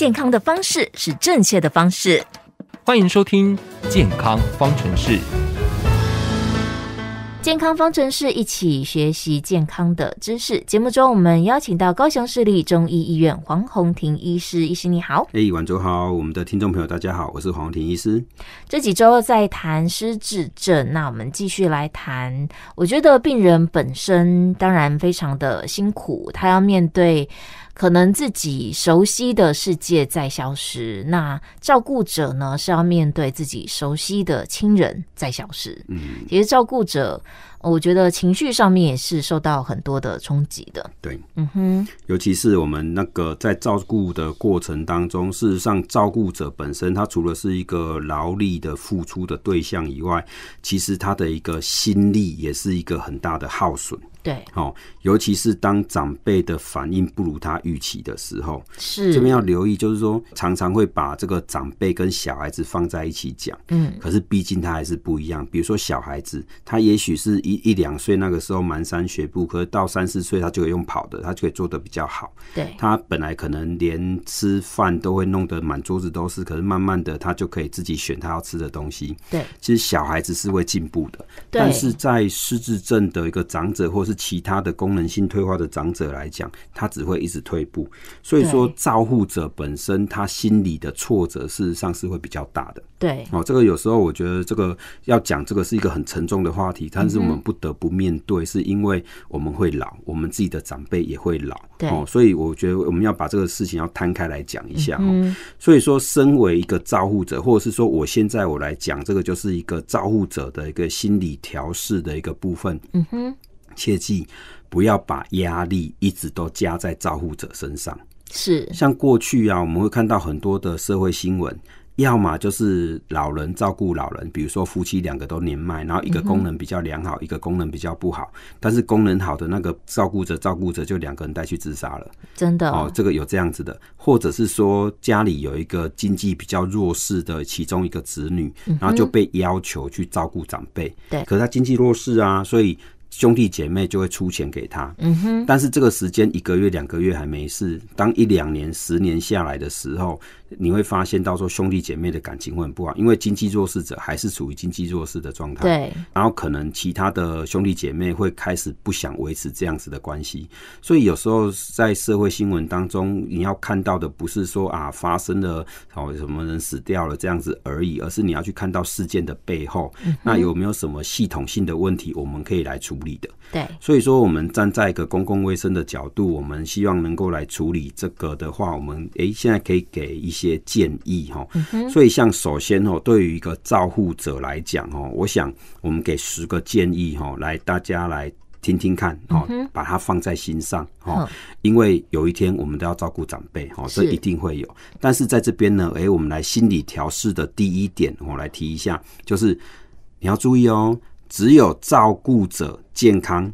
健康的方式是正确的方式。欢迎收听《健康方程式》。健康方程式一起学习健康的知识。节目中，我们邀请到高雄市立中医医院黄宏庭医师。医师你好，哎，晚上好，我们的听众朋友大家好，我是黄宏庭医师。这几周在谈智症，那我们继续来谈。我觉得病人本身当然非常的辛苦，他要面对。可能自己熟悉的世界在消失，那照顾者呢是要面对自己熟悉的亲人在消失。嗯，其实照顾者。我觉得情绪上面也是受到很多的冲击的。对，嗯哼，尤其是我们那个在照顾的过程当中，事实上照顾者本身，他除了是一个劳力的付出的对象以外，其实他的一个心力也是一个很大的耗损。对，哦，尤其是当长辈的反应不如他预期的时候，是这边要留意，就是说常常会把这个长辈跟小孩子放在一起讲，嗯，可是毕竟他还是不一样。比如说小孩子，他也许是。一一两岁那个时候满山学步，可是到三四岁他就可以用跑的，他就可以做的比较好。对，他本来可能连吃饭都会弄得满桌子都是，可是慢慢的他就可以自己选他要吃的东西。对，其实小孩子是会进步的。但是在失智症的一个长者，或是其他的功能性退化的长者来讲，他只会一直退步。所以说，照护者本身他心理的挫折，事实上是会比较大的。对，哦，这个有时候我觉得这个要讲这个是一个很沉重的话题，但是我们。不得不面对，是因为我们会老，我们自己的长辈也会老，对，所以我觉得我们要把这个事情要摊开来讲一下。嗯，所以说，身为一个照护者，或者是说，我现在我来讲，这个就是一个照护者的一个心理调试的一个部分。嗯哼，切记不要把压力一直都加在照护者身上。是，像过去啊，我们会看到很多的社会新闻。要么就是老人照顾老人，比如说夫妻两个都年迈，然后一个功能比较良好，一个功能比较不好，但是功能好的那个照顾着照顾着，就两个人带去自杀了。真的哦，这个有这样子的，或者是说家里有一个经济比较弱势的其中一个子女，然后就被要求去照顾长辈。对，可是他经济弱势啊，所以兄弟姐妹就会出钱给他。嗯哼，但是这个时间一个月两个月还没事，当一两年、十年下来的时候。你会发现，到时候兄弟姐妹的感情会很不好，因为经济弱势者还是处于经济弱势的状态。对。然后可能其他的兄弟姐妹会开始不想维持这样子的关系，所以有时候在社会新闻当中，你要看到的不是说啊发生了哦什么人死掉了这样子而已，而是你要去看到事件的背后，那有没有什么系统性的问题，我们可以来处理的。对。所以说，我们站在一个公共卫生的角度，我们希望能够来处理这个的话，我们诶现在可以给一。些。些建议哈，所以像首先哦，对于一个照顾者来讲哦，我想我们给十个建议哈，来大家来听听看哦，把它放在心上哈，因为有一天我们都要照顾长辈哦，这一定会有。但是在这边呢，诶，我们来心理调试的第一点，我来提一下，就是你要注意哦，只有照顾者健康。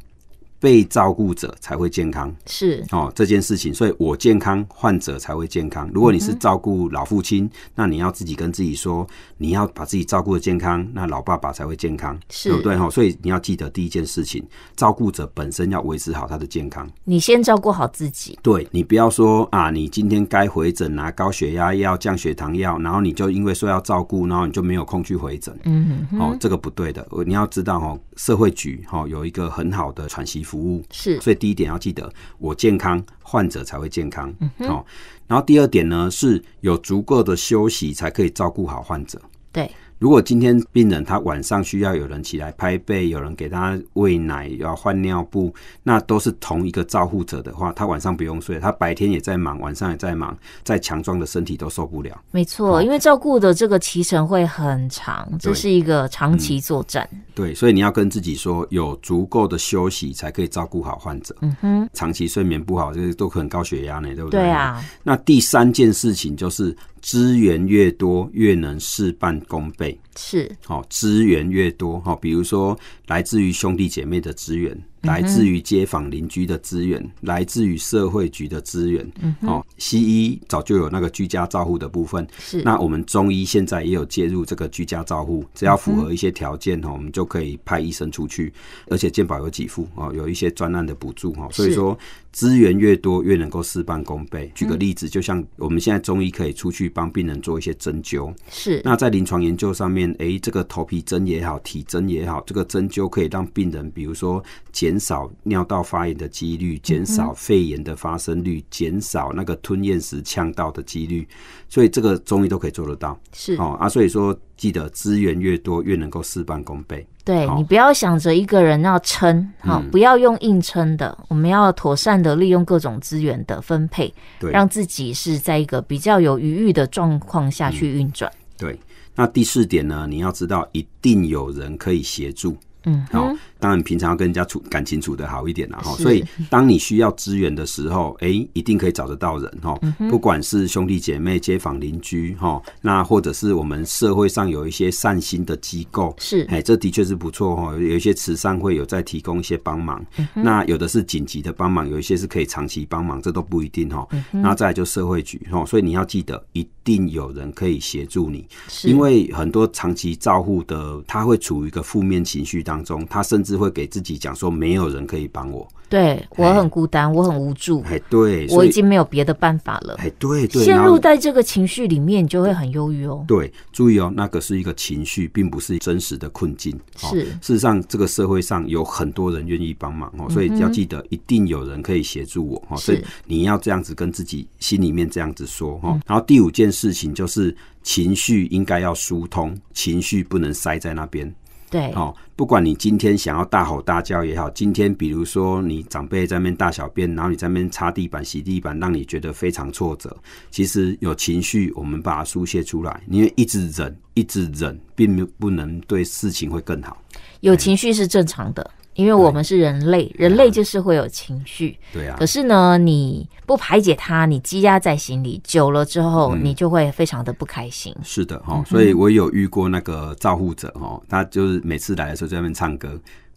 被照顾者才会健康，是哦，这件事情，所以我健康，患者才会健康。如果你是照顾老父亲，那你要自己跟自己说，你要把自己照顾的健康，那老爸爸才会健康，对不对？哈，所以你要记得第一件事情，照顾者本身要维持好他的健康，你先照顾好自己。对，你不要说啊，你今天该回诊啊，高血压药、降血糖药，然后你就因为说要照顾，然后你就没有空去回诊。嗯，哦，这个不对的，你要知道哦，社会局哈有一个很好的喘息服服务是，所以第一点要记得，我健康，患者才会健康。好，然后第二点呢，是有足够的休息，才可以照顾好患者。对。如果今天病人他晚上需要有人起来拍背，有人给他喂奶，要换尿布，那都是同一个照护者的话，他晚上不用睡，他白天也在忙，晚上也在忙，再强壮的身体都受不了。没错，因为照顾的这个期程会很长，这是一个长期作战。对，所以你要跟自己说，有足够的休息才可以照顾好患者。嗯哼，长期睡眠不好，这都很高血压呢，对不对？对啊。那第三件事情就是。资源越多，越能事半功倍。是，好资源越多，哈，比如说来自于兄弟姐妹的资源，来自于街坊邻居的资源，来自于社会局的资源，嗯，哦，西医早就有那个居家照护的部分，是，那我们中医现在也有介入这个居家照护，只要符合一些条件，哈，我们就可以派医生出去，而且健保有给付，哦，有一些专案的补助，哈，所以说资源越多，越能够事半功倍。举个例子，就像我们现在中医可以出去帮病人做一些针灸，是，那在临床研究上面。诶，这个头皮针也好，体针也好，这个针灸可以让病人，比如说减少尿道发炎的几率，减少肺炎的发生率，减少那个吞咽时呛到的几率。所以这个中医都可以做得到。是哦啊，所以说记得资源越多，越能够事半功倍。对你不要想着一个人要撑，好不要用硬撑的，我们要妥善的利用各种资源的分配，让自己是在一个比较有余裕的状况下去运转。对。那第四点呢？你要知道，一定有人可以协助。嗯，好，当然平常要跟人家处感情处的好一点啦，哈。所以当你需要资源的时候，哎，一定可以找得到人，哈。不管是兄弟姐妹、街坊邻居，哈，那或者是我们社会上有一些善心的机构，是，哎，这的确是不错，哈。有一些慈善会有在提供一些帮忙，那有的是紧急的帮忙，有一些是可以长期帮忙，这都不一定，哈。那再来就社会局，哈，所以你要记得，一定有人可以协助你，因为很多长期照护的，他会处于一个负面情绪当。当中，他甚至会给自己讲说：“没有人可以帮我，对我很孤单，我很无助，哎，对我已经没有别的办法了，哎，对，对，陷入在这个情绪里面，你就会很忧郁哦。对，注意哦，那个是一个情绪，并不是真实的困境。是，事实上，这个社会上有很多人愿意帮忙哦，所以要记得，一定有人可以协助我哦。所以你要这样子跟自己心里面这样子说哈。然后第五件事情就是，情绪应该要疏通，情绪不能塞在那边。对，哦，不管你今天想要大吼大叫也好，今天比如说你长辈在面大小便，然后你在面擦地板、洗地板，让你觉得非常挫折。其实有情绪，我们把它疏泄出来，因为一直忍，一直忍，并没不能对事情会更好。有情绪是正常的。因为我们是人类，人类就是会有情绪。对啊。可是呢，你不排解它，你积压在心里，久了之后，你就会非常的不开心。是的，哈。所以我有遇过那个照护者，哈，他就是每次来的时候在那边唱歌。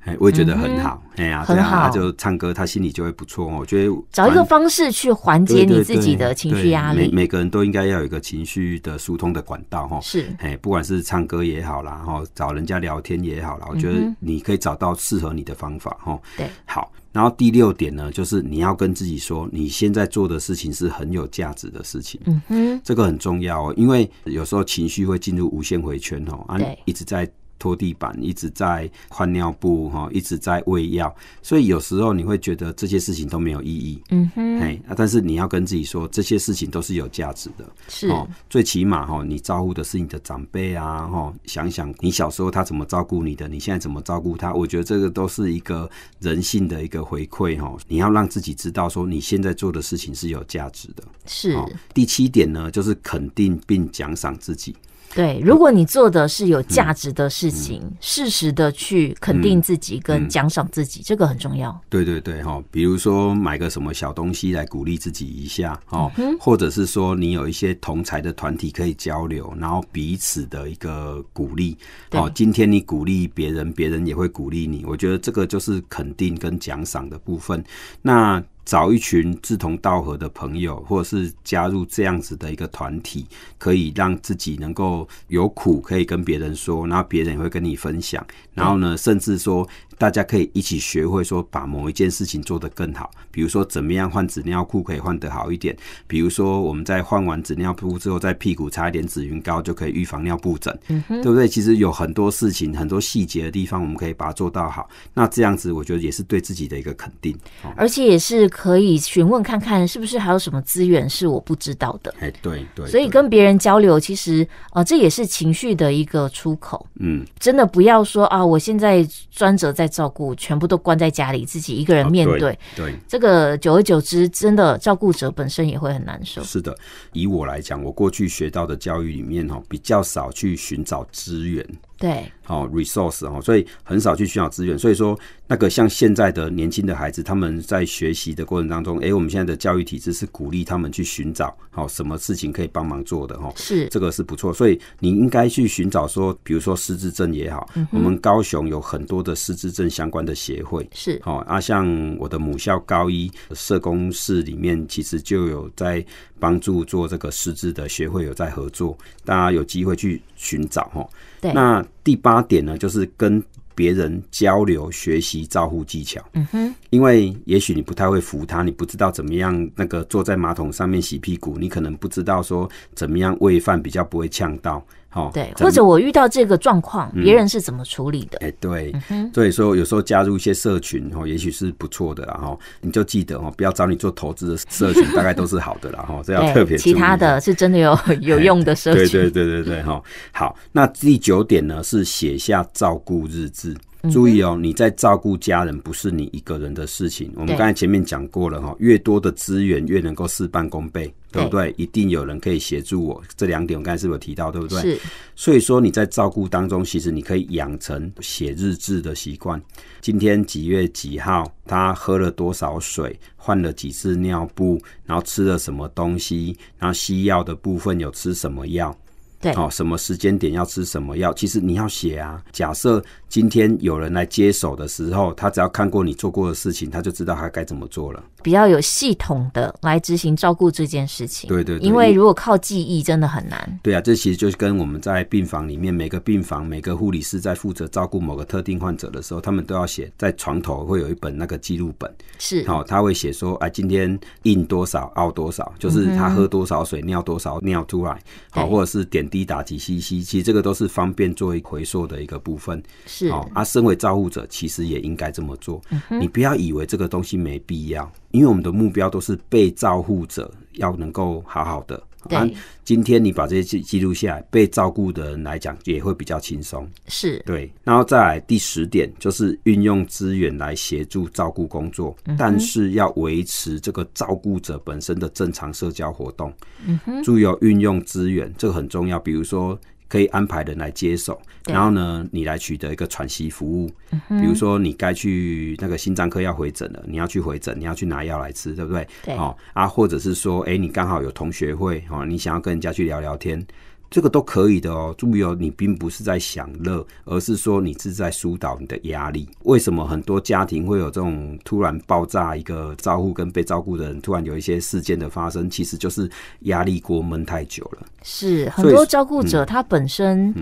哎，我觉得很好。哎呀，这样他就唱歌，他心里就会不错哦。我觉得找一个方式去缓解你自己的情绪压力。每每个人都应该要有一个情绪的疏通的管道哈。是，哎，不管是唱歌也好啦，哈，找人家聊天也好啦，我觉得你可以找到适合你的方法哈。对，好。然后第六点呢，就是你要跟自己说，你现在做的事情是很有价值的事情。嗯嗯，这个很重要哦，因为有时候情绪会进入无限回圈哦，啊，一直在。拖地板，一直在换尿布，哈，一直在喂药，所以有时候你会觉得这些事情都没有意义，嗯哼，哎，但是你要跟自己说，这些事情都是有价值的，是，最起码哈，你照顾的是你的长辈啊，哈，想想你小时候他怎么照顾你的，你现在怎么照顾他，我觉得这个都是一个人性的一个回馈，哈，你要让自己知道说你现在做的事情是有价值的，是。第七点呢，就是肯定并奖赏自己。对，如果你做的是有价值的事情，适时的去肯定自己跟奖赏自己，这个很重要。对对对，哈，比如说买个什么小东西来鼓励自己一下，哦，或者是说你有一些同才的团体可以交流，然后彼此的一个鼓励，哦，今天你鼓励别人，别人也会鼓励你。我觉得这个就是肯定跟奖赏的部分。那。找一群志同道合的朋友，或者是加入这样子的一个团体，可以让自己能够有苦可以跟别人说，然后别人也会跟你分享。然后呢，甚至说大家可以一起学会说把某一件事情做得更好。比如说，怎么样换纸尿裤可以换得好一点？比如说，我们在换完纸尿裤之后，在屁股擦一点紫云膏就可以预防尿布疹，对不对？其实有很多事情、很多细节的地方，我们可以把它做到好。那这样子，我觉得也是对自己的一个肯定，而且也是。可以询问看看，是不是还有什么资源是我不知道的？哎，对对。所以跟别人交流，其实呃，这也是情绪的一个出口。嗯，真的不要说啊，我现在专责在照顾，全部都关在家里，自己一个人面对。对，这个久而久之，真的照顾者本身也会很难受。是的，以我来讲，我过去学到的教育里面哈，比较少去寻找资源。对，好 resource 哦，所以很少去寻找资源。所以说，那个像现在的年轻的孩子，他们在学习的过程当中，哎，我们现在的教育体制是鼓励他们去寻找好什么事情可以帮忙做的哈。是，这个是不错。所以你应该去寻找，说比如说师资证也好，我们高雄有很多的师资证相关的协会是好啊。像我的母校高一社工室里面，其实就有在帮助做这个师资的协会有在合作，大家有机会去寻找哈。那第八点呢，就是跟别人交流、学习照护技巧。嗯哼，因为也许你不太会扶他，你不知道怎么样那个坐在马桶上面洗屁股，你可能不知道说怎么样喂饭比较不会呛到。好，对，或者我遇到这个状况，别人是怎么处理的？哎，对，所以说有时候加入一些社群，哈，也许是不错的，然哈，你就记得哦，不要找你做投资的社群，大概都是好的啦，哈，这要特别。其他的是真的有 有用的社群，对对对对对，哈。好，那第九点呢是写下照顾日志。注意哦，你在照顾家人不是你一个人的事情。我们刚才前面讲过了哈，越多的资源越能够事半功倍，对不对？一定有人可以协助我。这两点我刚才是是有提到，对不对？是。所以说你在照顾当中，其实你可以养成写日志的习惯。今天几月几号？他喝了多少水？换了几次尿布？然后吃了什么东西？然后西药的部分有吃什么药？对，哦，什么时间点要吃什么药？其实你要写啊。假设今天有人来接手的时候，他只要看过你做过的事情，他就知道他该怎么做了。比较有系统的来执行照顾这件事情。对对，因为如果靠记忆真的很难。对啊，这其实就是跟我们在病房里面，每个病房每个护理师在负责照顾某个特定患者的时候，他们都要写在床头会有一本那个记录本。是，好，他会写说，哎，今天印多少，凹多少，就是他喝多少水，尿多少尿出来，好，或者是点。低打击 C C，其实这个都是方便作为回缩的一个部分。是，哦，啊，身为照护者，其实也应该这么做。你不要以为这个东西没必要，因为我们的目标都是被照护者要能够好好的。啊，今天你把这些记记录下来，被照顾的人来讲也会比较轻松。是，对。然后再来第十点，就是运用资源来协助照顾工作，但是要维持这个照顾者本身的正常社交活动。嗯哼，注意哦，运用资源，这个很重要。比如说。可以安排人来接手，然后呢，你来取得一个喘息服务。比如说，你该去那个心脏科要回诊了，你要去回诊，你要去拿药来吃，对不对？对。哦，啊，或者是说，哎，你刚好有同学会，哦，你想要跟人家去聊聊天。这个都可以的哦，注意哦，你并不是在享乐，而是说你是在疏导你的压力。为什么很多家庭会有这种突然爆炸？一个照顾跟被照顾的人突然有一些事件的发生，其实就是压力锅闷太久了。是很多照顾者他本身，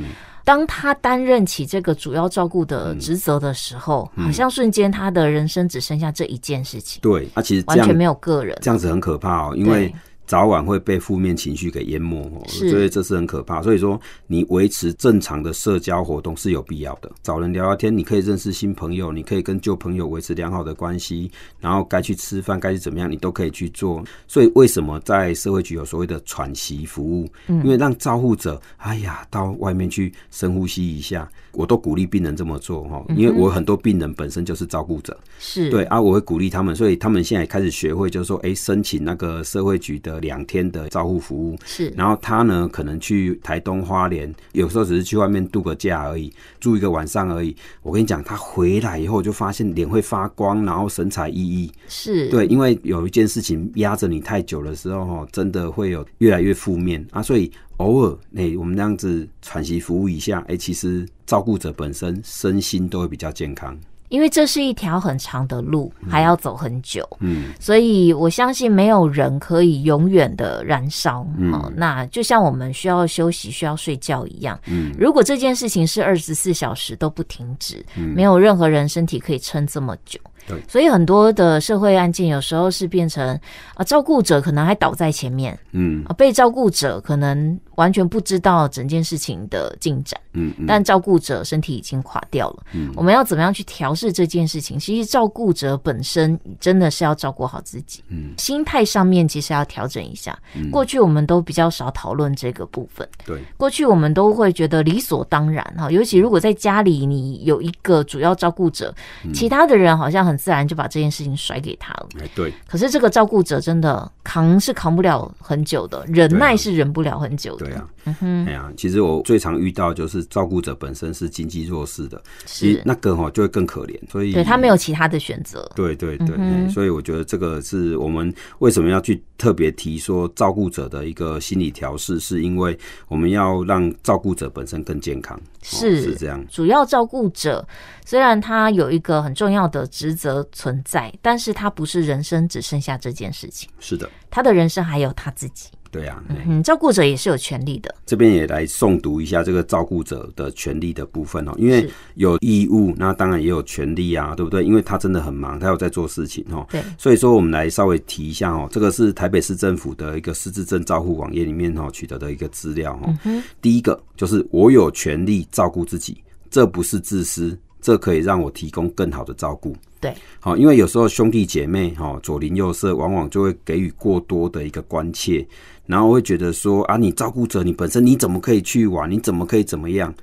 当他担任起这个主要照顾的职责的时候，好像瞬间他的人生只剩下这一件事情。对，啊，其实完全没有个人，这样子很可怕哦，因为。早晚会被负面情绪给淹没，哦，所以这是很可怕。所以说，你维持正常的社交活动是有必要的。找人聊聊天，你可以认识新朋友，你可以跟旧朋友维持良好的关系。然后该去吃饭，该去怎么样，你都可以去做。所以，为什么在社会局有所谓的喘息服务？嗯，因为让照顾者，哎呀，到外面去深呼吸一下。我都鼓励病人这么做哈，因为我很多病人本身就是照顾者，是对啊，我会鼓励他们，所以他们现在开始学会，就是说，哎，申请那个社会局的。两天的照顾服务是，然后他呢，可能去台东花莲，有时候只是去外面度个假而已，住一个晚上而已。我跟你讲，他回来以后就发现脸会发光，然后神采奕奕。是对，因为有一件事情压着你太久的时候，真的会有越来越负面啊。所以偶尔哎，我们那样子喘息服务一下，哎，其实照顾者本身身心都会比较健康。因为这是一条很长的路，还要走很久。嗯，所以我相信没有人可以永远的燃烧。嗯，那就像我们需要休息、需要睡觉一样。嗯，如果这件事情是二十四小时都不停止，没有任何人身体可以撑这么久。所以很多的社会案件有时候是变成啊，照顾者可能还倒在前面，嗯，啊，被照顾者可能完全不知道整件事情的进展，嗯，但照顾者身体已经垮掉了，嗯，我们要怎么样去调试这件事情？其实照顾者本身真的是要照顾好自己，嗯，心态上面其实要调整一下。过去我们都比较少讨论这个部分，对，过去我们都会觉得理所当然哈，尤其如果在家里你有一个主要照顾者，其他的人好像很。自然就把这件事情甩给他了。哎，对。可是这个照顾者真的扛是扛不了很久的，忍耐是忍不了很久的。对啊，嗯哼。哎呀，其实我最常遇到就是照顾者本身是经济弱势的，是那个哦就会更可怜，所以对他没有其他的选择。对对对。所以我觉得这个是我们为什么要去特别提说照顾者的一个心理调试，是因为我们要让照顾者本身更健康。是是这样。主要照顾者虽然他有一个很重要的职责。的存在，但是他不是人生只剩下这件事情。是的，他的人生还有他自己。对啊，嗯，照顾者也是有权利的。这边也来诵读一下这个照顾者的权利的部分哦，因为有义务，那当然也有权利啊，对不对？因为他真的很忙，他有在做事情哦。对，所以说我们来稍微提一下哦，这个是台北市政府的一个失智症照护网页里面哦取得的一个资料哦。嗯，第一个就是我有权利照顾自己，这不是自私。这可以让我提供更好的照顾。对，好，因为有时候兄弟姐妹、哈左邻右舍，往往就会给予过多的一个关切，然后会觉得说啊，你照顾者，你本身你怎么可以去玩？你怎么可以怎么样？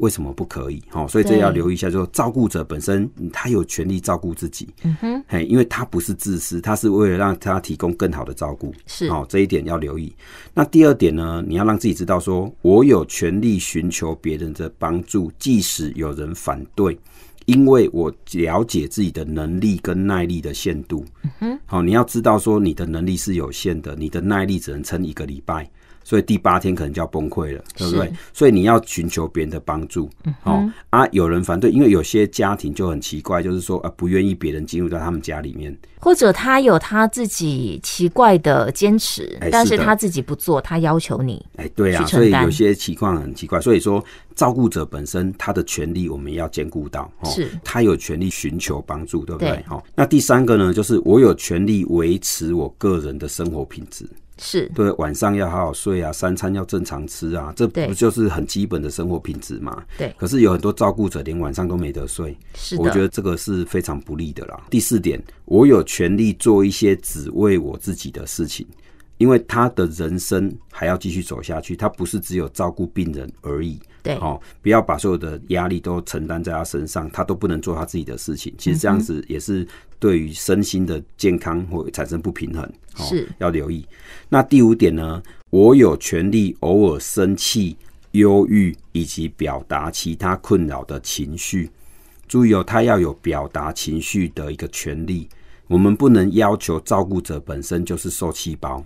为什么不可以？哈，所以这要留意一下，就是照顾者本身他有权利照顾自己，嗯哼，嘿，因为他不是自私，他是为了让他提供更好的照顾，是，好，这一点要留意。那第二点呢？你要让自己知道，说我有权利寻求别人的帮助，即使有人反对，因为我了解自己的能力跟耐力的限度，嗯哼，好，你要知道说你的能力是有限的，你的耐力只能撑一个礼拜。所以第八天可能就要崩溃了，对不对？所以你要寻求别人的帮助，好啊。有人反对，因为有些家庭就很奇怪，就是说啊，不愿意别人进入到他们家里面，或者他有他自己奇怪的坚持，但是他自己不做，他要求你。哎，对呀。所以有些情况很奇怪。所以说，照顾者本身他的权利我们要兼顾到，是。他有权利寻求帮助，对不对？好，那第三个呢，就是我有权利维持我个人的生活品质。是对晚上要好好睡啊，三餐要正常吃啊，这不就是很基本的生活品质嘛？对，可是有很多照顾者连晚上都没得睡，是我觉得这个是非常不利的啦。第四点，我有权利做一些只为我自己的事情。因为他的人生还要继续走下去，他不是只有照顾病人而已。对，哦，不要把所有的压力都承担在他身上，他都不能做他自己的事情。其实这样子也是对于身心的健康会产生不平衡，是，要留意。那第五点呢？我有权利偶尔生气、忧郁，以及表达其他困扰的情绪。注意哦，他要有表达情绪的一个权利。我们不能要求照顾者本身就是受气包。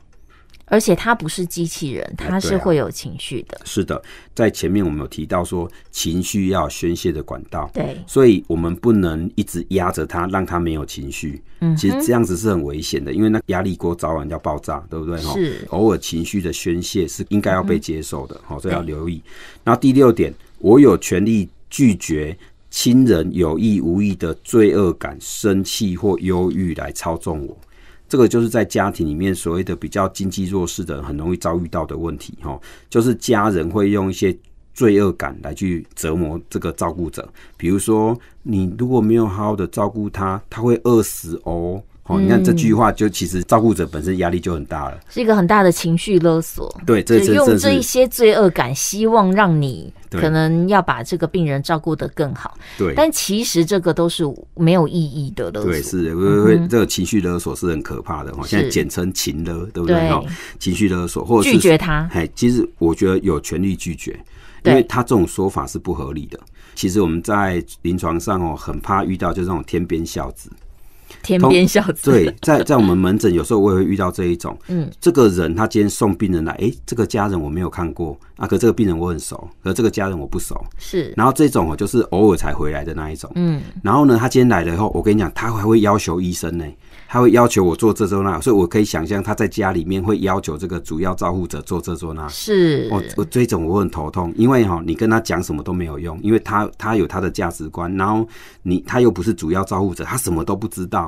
而且它不是机器人，它是会有情绪的。是的，在前面我们有提到说，情绪要宣泄的管道。对，所以我们不能一直压着它，让它没有情绪。嗯，其实这样子是很危险的，因为那压力锅早晚要爆炸，对不对？是。偶尔情绪的宣泄是应该要被接受的，好，所以要留意。那第六点，我有权利拒绝亲人有意无意的罪恶感、生气或忧郁来操纵我。这个就是在家庭里面所谓的比较经济弱势的人，很容易遭遇到的问题，哈，就是家人会用一些罪恶感来去折磨这个照顾者，比如说你如果没有好好的照顾他，他会饿死哦。哦，你看这句话就其实照顾者本身压力就很大了，是一个很大的情绪勒索。对，只用这一些罪恶感，希望让你可能要把这个病人照顾得更好。对，但其实这个都是没有意义的勒索。对，是，会会这个情绪勒索是很可怕的。哦，现在简称情勒，对不对？哦，情绪勒索，或者拒绝他。哎，其实我觉得有权利拒绝，因为他这种说法是不合理的。其实我们在临床上哦，很怕遇到就是这种天边孝子。天边小子对，在在我们门诊有时候我也会遇到这一种，嗯，这个人他今天送病人来，哎，这个家人我没有看过啊，可这个病人我很熟，可这个家人我不熟，是。然后这种哦，就是偶尔才回来的那一种，嗯。然后呢，他今天来了以后，我跟你讲，他还会要求医生呢，他会要求我做这做那，所以我可以想象他在家里面会要求这个主要照顾者做这做那，是。我我这种我很头痛，因为哈，你跟他讲什么都没有用，因为他他有他的价值观，然后你他又不是主要照顾者，他什么都不知道。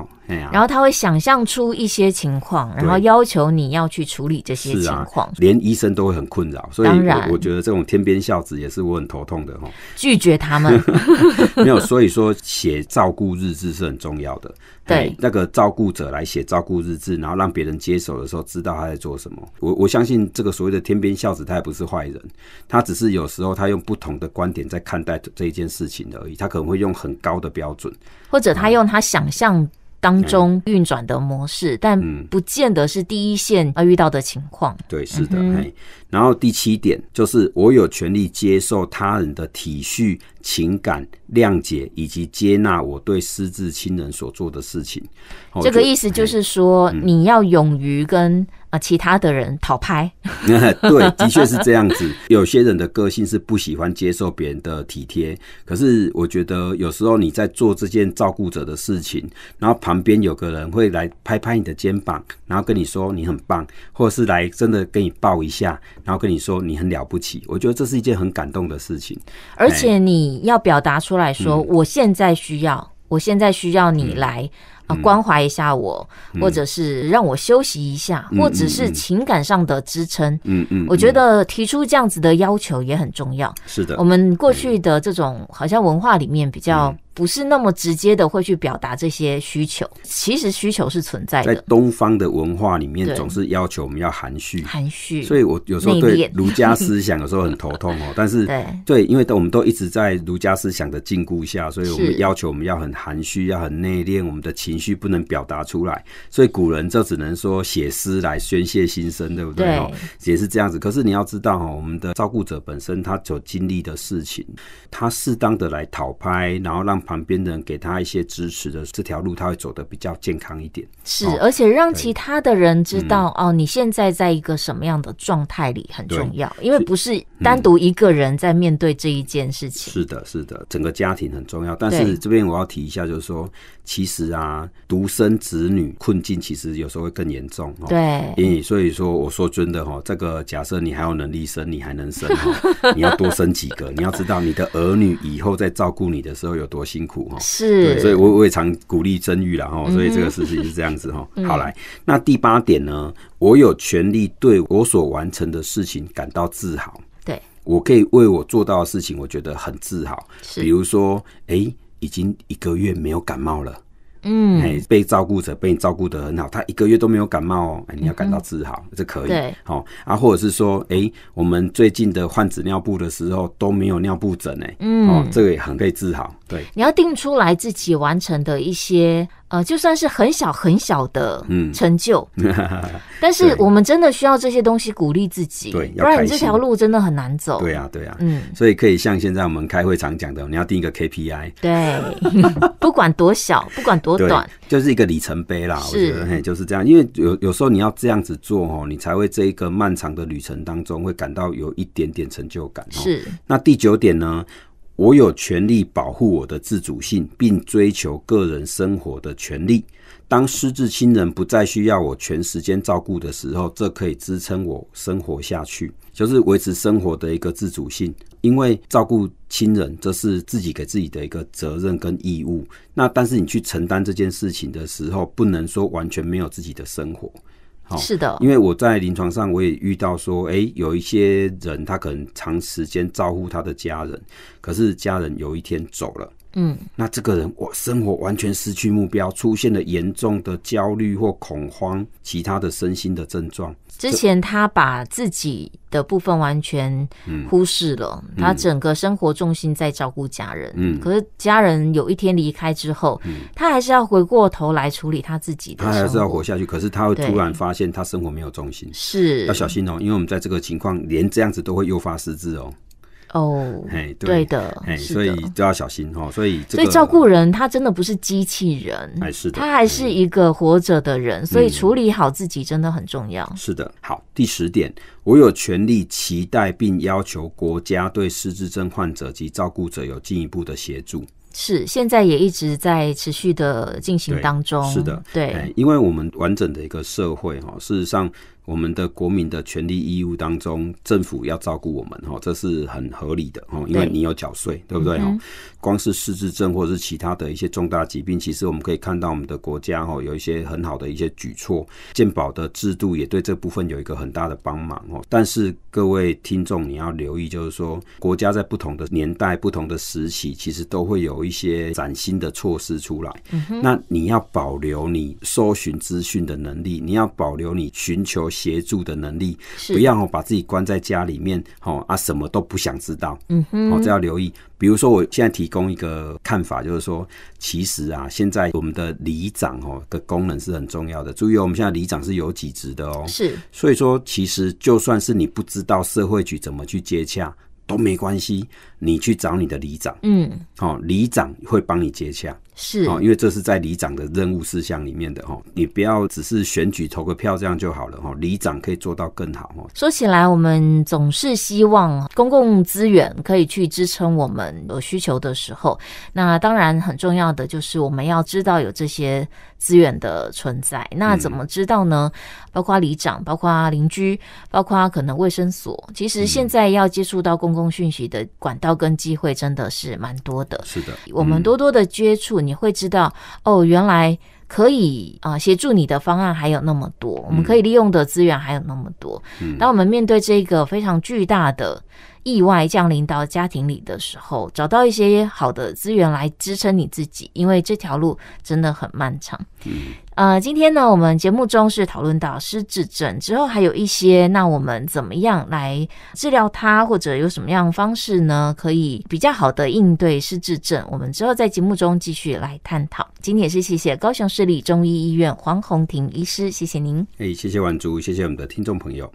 然后他会想象出一些情况，然后要求你要去处理这些情况，连医生都会很困扰。所以，我我觉得这种天边孝子也是我很头痛的哈。拒绝他们 没有，所以说写照顾日志是很重要的。对，那个照顾者来写照顾日志，然后让别人接手的时候知道他在做什么。我我相信这个所谓的天边孝子，他也不是坏人，他只是有时候他用不同的观点在看待这一件事情而已。他可能会用很高的标准，或者他用他想象。当中运转的模式，但不见得是第一线要遇到的情况。对，是的。然后第七点就是，我有权利接受他人的体恤、情感谅解以及接纳我对失智亲人所做的事情。这个意思就是说，你要勇于跟。啊，其他的人讨拍，对，的确是这样子。有些人的个性是不喜欢接受别人的体贴，可是我觉得有时候你在做这件照顾者的事情，然后旁边有个人会来拍拍你的肩膀，然后跟你说你很棒，或者是来真的跟你抱一下，然后跟你说你很了不起。我觉得这是一件很感动的事情，而且你要表达出来说，我现在需要，我现在需要你来。啊，关怀一下我，或者是让我休息一下，或者是情感上的支撑。嗯嗯，我觉得提出这样子的要求也很重要。是的，我们过去的这种好像文化里面比较不是那么直接的，会去表达这些需求。其实需求是存在的。在东方的文化里面，总是要求我们要含蓄，含蓄。所以我有时候对儒家思想有时候很头痛哦。但是对对，因为我们都一直在儒家思想的禁锢下，所以我们要求我们要很含蓄，要很内敛。我们的情。情绪不能表达出来，所以古人就只能说写诗来宣泄心声，对不对？也是这样子。可是你要知道，哈，我们的照顾者本身他所经历的事情，他适当的来讨拍，然后让旁边的人给他一些支持的这条路，他会走得比较健康一点。是，而且让其他的人知道，哦，你现在在一个什么样的状态里很重要，因为不是单独一个人在面对这一件事情。是的，是的，整个家庭很重要。但是这边我要提一下，就是说。其实啊，独生子女困境其实有时候会更严重哦。对，嗯，所以说我说真的哈，这个假设你还有能力生，你还能生哈，你要多生几个，你要知道你的儿女以后在照顾你的时候有多辛苦哈。是，所以我我也常鼓励增育了哈。所以这个事情是这样子哈。好来，那第八点呢，我有权利对我所完成的事情感到自豪。对，我可以为我做到的事情，我觉得很自豪。比如说，哎。已经一个月没有感冒了，嗯，哎，被照顾者被你照顾得很好，他一个月都没有感冒，哎，你要感到自豪，这可以，对，好，啊，或者是说，哎，我们最近的换纸尿布的时候都没有尿布疹，哎，嗯，哦，这个也很被自豪，对，你要定出来自己完成的一些。呃，就算是很小很小的成就，但是我们真的需要这些东西鼓励自己，对，不然你这条路真的很难走。对呀，对呀，嗯，所以可以像现在我们开会常讲的，你要定一个 KPI，对，不管多小，不管多短，就是一个里程碑啦。我觉得就是这样，因为有有时候你要这样子做哦，你才会这一个漫长的旅程当中会感到有一点点成就感。是，那第九点呢？我有权利保护我的自主性，并追求个人生活的权利。当失智亲人不再需要我全时间照顾的时候，这可以支撑我生活下去，就是维持生活的一个自主性。因为照顾亲人，这是自己给自己的一个责任跟义务。那但是你去承担这件事情的时候，不能说完全没有自己的生活。是的，因为我在临床上我也遇到说，哎，有一些人他可能长时间照顾他的家人，可是家人有一天走了。嗯，那这个人我生活完全失去目标，出现了严重的焦虑或恐慌，其他的身心的症状。之前他把自己的部分完全忽视了，他整个生活重心在照顾家人。嗯，可是家人有一天离开之后，他还是要回过头来处理他自己的。他还是要活下去，可是他会突然发现他生活没有重心，是要小心哦，因为我们在这个情况连这样子都会诱发失智哦。哦，哎，对的，哎，所以都要小心哦。所以，所以照顾人，他真的不是机器人，还是他还是一个活着的人，所以处理好自己真的很重要。是的，好，第十点，我有权利期待并要求国家对失智症患者及照顾者有进一步的协助。是，现在也一直在持续的进行当中。是的，对，因为我们完整的一个社会哈，事实上。我们的国民的权利义务当中，政府要照顾我们，哈，这是很合理的，哈，因为你有缴税，对不对，哈？光是失智症或者是其他的一些重大疾病，其实我们可以看到我们的国家，哈，有一些很好的一些举措，健保的制度也对这部分有一个很大的帮忙，哦。但是各位听众，你要留意，就是说，国家在不同的年代、不同的时期，其实都会有一些崭新的措施出来。那你要保留你搜寻资讯的能力，你要保留你寻求。协助的能力，不要把自己关在家里面哦啊什么都不想知道，嗯，哦，这要留意。比如说，我现在提供一个看法，就是说，其实啊，现在我们的里长哦的功能是很重要的。注意，我们现在里长是有几职的哦，是。所以说，其实就算是你不知道社会局怎么去接洽都没关系，你去找你的里长，嗯，哦，里长会帮你接洽。是，因为这是在里长的任务事项里面的哈，你不要只是选举投个票这样就好了哈，里长可以做到更好哦。说起来，我们总是希望公共资源可以去支撑我们有需求的时候，那当然很重要的就是我们要知道有这些资源的存在。那怎么知道呢？包括里长，包括邻居，包括可能卫生所，其实现在要接触到公共讯息的管道跟机会真的是蛮多的。是的，我们多多的接触。你会知道，哦，原来可以啊，协助你的方案还有那么多，我们可以利用的资源还有那么多。当我们面对这个非常巨大的。意外降临到家庭里的时候，找到一些好的资源来支撑你自己，因为这条路真的很漫长。嗯，呃，今天呢，我们节目中是讨论到失智症之后，还有一些，那我们怎么样来治疗它，或者有什么样的方式呢，可以比较好的应对失智症？我们之后在节目中继续来探讨。今天也是谢谢高雄市立中医医院黄宏庭医师，谢谢您。哎，谢谢婉珠，谢谢我们的听众朋友。